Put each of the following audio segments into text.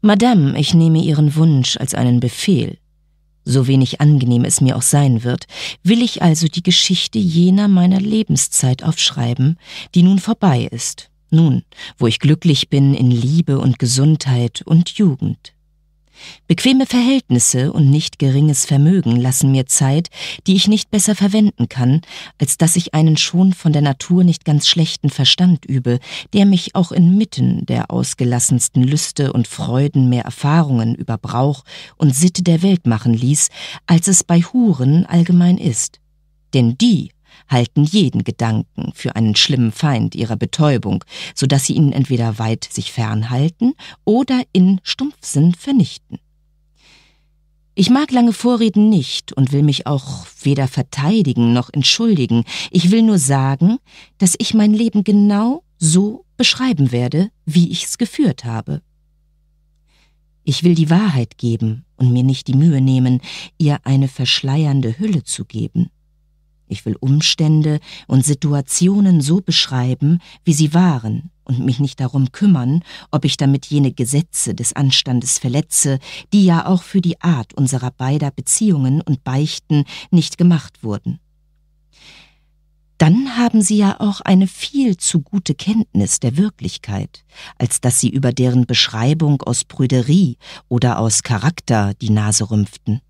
Madame, ich nehme Ihren Wunsch als einen Befehl. So wenig angenehm es mir auch sein wird, will ich also die Geschichte jener meiner Lebenszeit aufschreiben, die nun vorbei ist, nun, wo ich glücklich bin in Liebe und Gesundheit und Jugend. Bequeme Verhältnisse und nicht geringes Vermögen lassen mir Zeit, die ich nicht besser verwenden kann, als dass ich einen schon von der Natur nicht ganz schlechten Verstand übe, der mich auch inmitten der ausgelassensten Lüste und Freuden mehr Erfahrungen über Brauch und Sitte der Welt machen ließ, als es bei Huren allgemein ist. Denn die halten jeden Gedanken für einen schlimmen Feind ihrer Betäubung, so dass sie ihn entweder weit sich fernhalten oder in Stumpfsinn vernichten. Ich mag lange Vorreden nicht und will mich auch weder verteidigen noch entschuldigen. Ich will nur sagen, dass ich mein Leben genau so beschreiben werde, wie ich's geführt habe. Ich will die Wahrheit geben und mir nicht die Mühe nehmen, ihr eine verschleiernde Hülle zu geben. Ich will Umstände und Situationen so beschreiben, wie sie waren, und mich nicht darum kümmern, ob ich damit jene Gesetze des Anstandes verletze, die ja auch für die Art unserer beider Beziehungen und Beichten nicht gemacht wurden. Dann haben Sie ja auch eine viel zu gute Kenntnis der Wirklichkeit, als dass Sie über deren Beschreibung aus Prüderie oder aus Charakter die Nase rümpften.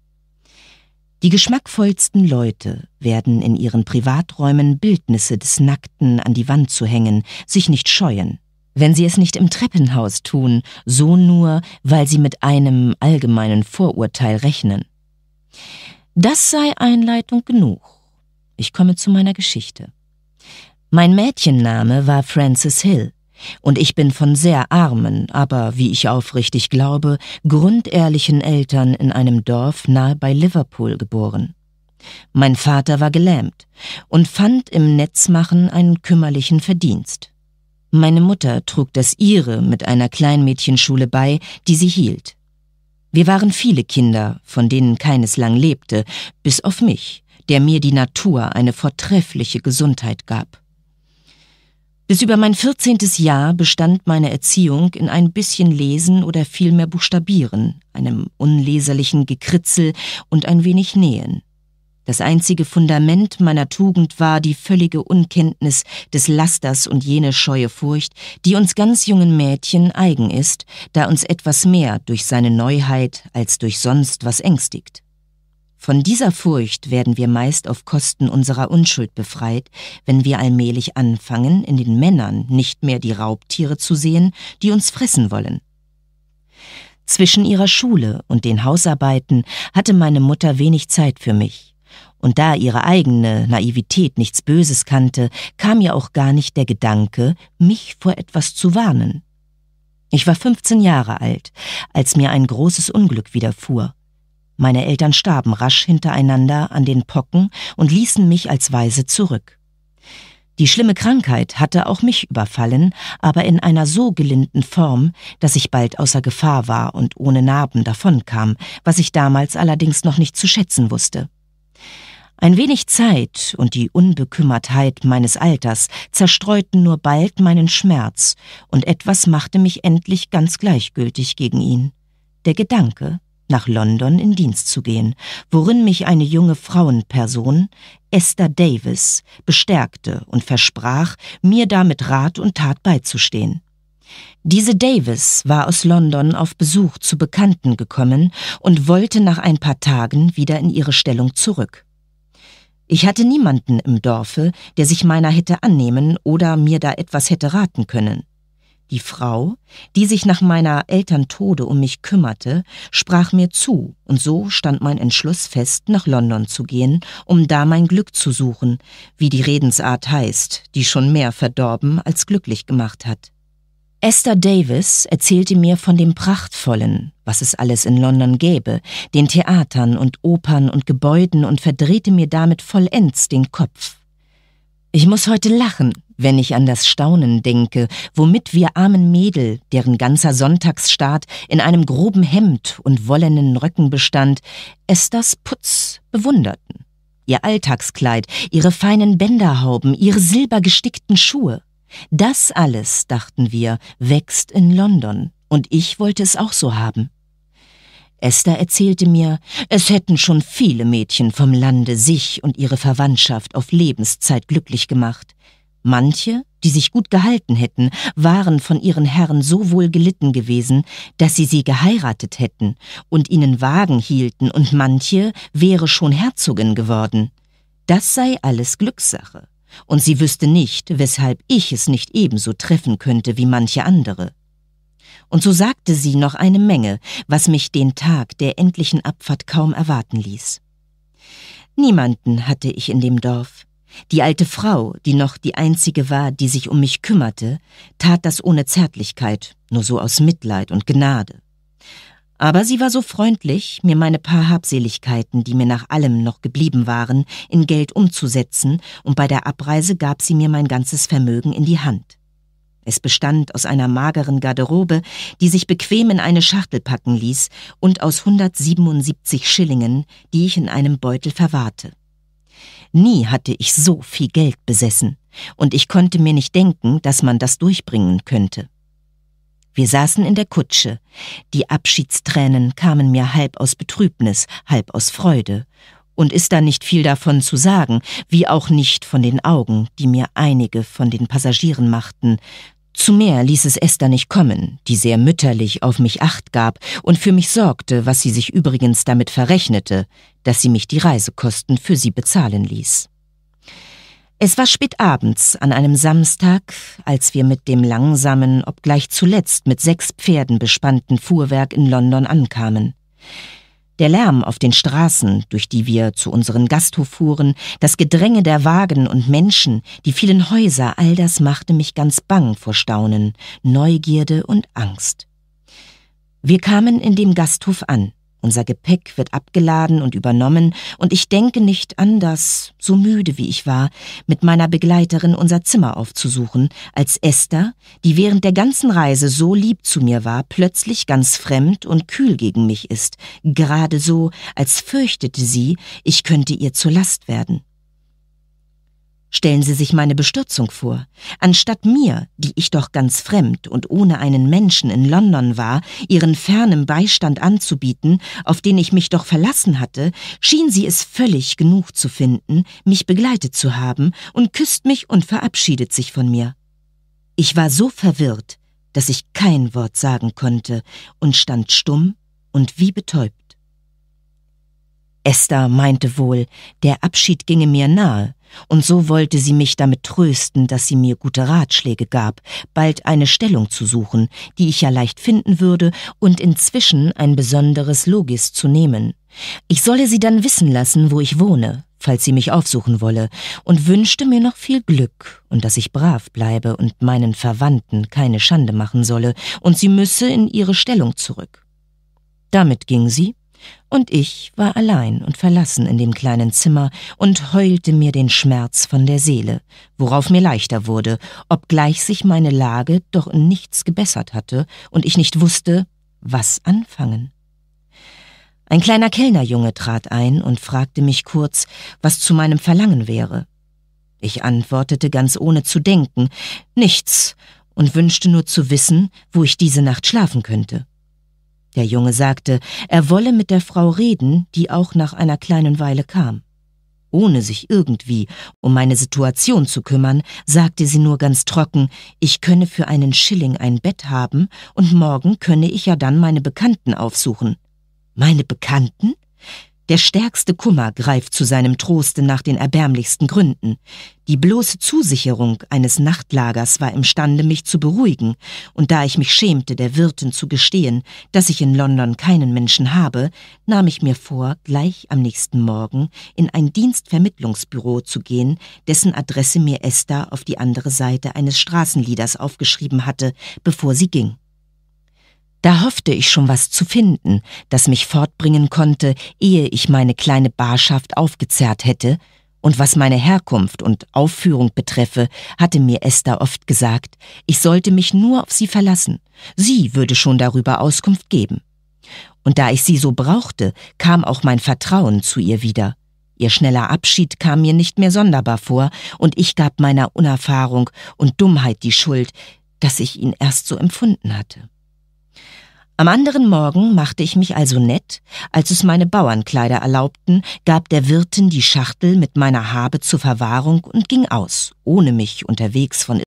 Die geschmackvollsten Leute werden in ihren Privaträumen Bildnisse des Nackten an die Wand zu hängen, sich nicht scheuen. Wenn sie es nicht im Treppenhaus tun, so nur, weil sie mit einem allgemeinen Vorurteil rechnen. Das sei Einleitung genug. Ich komme zu meiner Geschichte. Mein Mädchenname war Frances Hill. Und ich bin von sehr armen, aber, wie ich aufrichtig glaube, grundehrlichen Eltern in einem Dorf nahe bei Liverpool geboren. Mein Vater war gelähmt und fand im Netzmachen einen kümmerlichen Verdienst. Meine Mutter trug das ihre mit einer Kleinmädchenschule bei, die sie hielt. Wir waren viele Kinder, von denen keines lang lebte, bis auf mich, der mir die Natur eine vortreffliche Gesundheit gab. Bis über mein 14. Jahr bestand meine Erziehung in ein bisschen Lesen oder vielmehr Buchstabieren, einem unleserlichen Gekritzel und ein wenig Nähen. Das einzige Fundament meiner Tugend war die völlige Unkenntnis des Lasters und jene scheue Furcht, die uns ganz jungen Mädchen eigen ist, da uns etwas mehr durch seine Neuheit als durch sonst was ängstigt. Von dieser Furcht werden wir meist auf Kosten unserer Unschuld befreit, wenn wir allmählich anfangen, in den Männern nicht mehr die Raubtiere zu sehen, die uns fressen wollen. Zwischen ihrer Schule und den Hausarbeiten hatte meine Mutter wenig Zeit für mich. Und da ihre eigene Naivität nichts Böses kannte, kam ihr auch gar nicht der Gedanke, mich vor etwas zu warnen. Ich war 15 Jahre alt, als mir ein großes Unglück widerfuhr meine Eltern starben rasch hintereinander an den Pocken und ließen mich als Weise zurück. Die schlimme Krankheit hatte auch mich überfallen, aber in einer so gelinden Form, dass ich bald außer Gefahr war und ohne Narben davonkam, was ich damals allerdings noch nicht zu schätzen wusste. Ein wenig Zeit und die Unbekümmertheit meines Alters zerstreuten nur bald meinen Schmerz, und etwas machte mich endlich ganz gleichgültig gegen ihn. Der Gedanke, nach London in Dienst zu gehen, worin mich eine junge Frauenperson, Esther Davis, bestärkte und versprach, mir damit Rat und Tat beizustehen. Diese Davis war aus London auf Besuch zu Bekannten gekommen und wollte nach ein paar Tagen wieder in ihre Stellung zurück. Ich hatte niemanden im Dorfe, der sich meiner hätte annehmen oder mir da etwas hätte raten können. Die Frau, die sich nach meiner Eltern Tode um mich kümmerte, sprach mir zu, und so stand mein Entschluss fest, nach London zu gehen, um da mein Glück zu suchen, wie die Redensart heißt, die schon mehr verdorben als glücklich gemacht hat. Esther Davis erzählte mir von dem Prachtvollen, was es alles in London gäbe, den Theatern und Opern und Gebäuden und verdrehte mir damit vollends den Kopf. Ich muss heute lachen, wenn ich an das Staunen denke, womit wir armen Mädel, deren ganzer Sonntagsstaat in einem groben Hemd und wollenen Röcken bestand, es das Putz bewunderten. Ihr Alltagskleid, ihre feinen Bänderhauben, ihre silbergestickten Schuhe. Das alles, dachten wir, wächst in London, und ich wollte es auch so haben. Esther erzählte mir, es hätten schon viele Mädchen vom Lande sich und ihre Verwandtschaft auf Lebenszeit glücklich gemacht. Manche, die sich gut gehalten hätten, waren von ihren Herren so wohl gelitten gewesen, dass sie sie geheiratet hätten und ihnen Wagen hielten, und manche wäre schon Herzogin geworden. Das sei alles Glückssache, und sie wüsste nicht, weshalb ich es nicht ebenso treffen könnte wie manche andere. Und so sagte sie noch eine Menge, was mich den Tag der endlichen Abfahrt kaum erwarten ließ. Niemanden hatte ich in dem Dorf. Die alte Frau, die noch die einzige war, die sich um mich kümmerte, tat das ohne Zärtlichkeit, nur so aus Mitleid und Gnade. Aber sie war so freundlich, mir meine paar Habseligkeiten, die mir nach allem noch geblieben waren, in Geld umzusetzen, und bei der Abreise gab sie mir mein ganzes Vermögen in die Hand. Es bestand aus einer mageren Garderobe, die sich bequem in eine Schachtel packen ließ, und aus 177 Schillingen, die ich in einem Beutel verwahrte. Nie hatte ich so viel Geld besessen, und ich konnte mir nicht denken, dass man das durchbringen könnte. Wir saßen in der Kutsche. Die Abschiedstränen kamen mir halb aus Betrübnis, halb aus Freude. Und ist da nicht viel davon zu sagen, wie auch nicht von den Augen, die mir einige von den Passagieren machten, zu mehr ließ es Esther nicht kommen, die sehr mütterlich auf mich acht gab und für mich sorgte, was sie sich übrigens damit verrechnete, dass sie mich die Reisekosten für sie bezahlen ließ. Es war spät abends an einem Samstag, als wir mit dem langsamen, obgleich zuletzt mit sechs Pferden bespannten Fuhrwerk in London ankamen. Der Lärm auf den Straßen, durch die wir zu unserem Gasthof fuhren, das Gedränge der Wagen und Menschen, die vielen Häuser, all das machte mich ganz bang vor Staunen, Neugierde und Angst. Wir kamen in dem Gasthof an. Unser Gepäck wird abgeladen und übernommen, und ich denke nicht an das, so müde wie ich war, mit meiner Begleiterin unser Zimmer aufzusuchen, als Esther, die während der ganzen Reise so lieb zu mir war, plötzlich ganz fremd und kühl gegen mich ist, gerade so, als fürchtete sie, ich könnte ihr zur Last werden. Stellen Sie sich meine Bestürzung vor. Anstatt mir, die ich doch ganz fremd und ohne einen Menschen in London war, Ihren fernen Beistand anzubieten, auf den ich mich doch verlassen hatte, schien sie es völlig genug zu finden, mich begleitet zu haben und küsst mich und verabschiedet sich von mir. Ich war so verwirrt, dass ich kein Wort sagen konnte und stand stumm und wie betäubt. Esther meinte wohl, der Abschied ginge mir nahe, und so wollte sie mich damit trösten, dass sie mir gute Ratschläge gab, bald eine Stellung zu suchen, die ich ja leicht finden würde, und inzwischen ein besonderes Logis zu nehmen. Ich solle sie dann wissen lassen, wo ich wohne, falls sie mich aufsuchen wolle, und wünschte mir noch viel Glück und dass ich brav bleibe und meinen Verwandten keine Schande machen solle, und sie müsse in ihre Stellung zurück. Damit ging sie, und ich war allein und verlassen in dem kleinen Zimmer und heulte mir den Schmerz von der Seele, worauf mir leichter wurde, obgleich sich meine Lage doch in nichts gebessert hatte und ich nicht wusste, was anfangen. Ein kleiner Kellnerjunge trat ein und fragte mich kurz, was zu meinem Verlangen wäre. Ich antwortete ganz ohne zu denken, nichts, und wünschte nur zu wissen, wo ich diese Nacht schlafen könnte. Der Junge sagte, er wolle mit der Frau reden, die auch nach einer kleinen Weile kam. Ohne sich irgendwie um meine Situation zu kümmern, sagte sie nur ganz trocken, ich könne für einen Schilling ein Bett haben und morgen könne ich ja dann meine Bekannten aufsuchen. Meine Bekannten? Der stärkste Kummer greift zu seinem Troste nach den erbärmlichsten Gründen. Die bloße Zusicherung eines Nachtlagers war imstande, mich zu beruhigen, und da ich mich schämte, der Wirtin zu gestehen, dass ich in London keinen Menschen habe, nahm ich mir vor, gleich am nächsten Morgen in ein Dienstvermittlungsbüro zu gehen, dessen Adresse mir Esther auf die andere Seite eines Straßenlieders aufgeschrieben hatte, bevor sie ging. Da hoffte ich schon was zu finden, das mich fortbringen konnte, ehe ich meine kleine Barschaft aufgezerrt hätte, und was meine Herkunft und Aufführung betreffe, hatte mir Esther oft gesagt, ich sollte mich nur auf sie verlassen, sie würde schon darüber Auskunft geben. Und da ich sie so brauchte, kam auch mein Vertrauen zu ihr wieder. Ihr schneller Abschied kam mir nicht mehr sonderbar vor, und ich gab meiner Unerfahrung und Dummheit die Schuld, dass ich ihn erst so empfunden hatte. Am anderen Morgen machte ich mich also nett, als es meine Bauernkleider erlaubten, gab der Wirtin die Schachtel mit meiner Habe zur Verwahrung und ging aus, ohne mich unterwegs von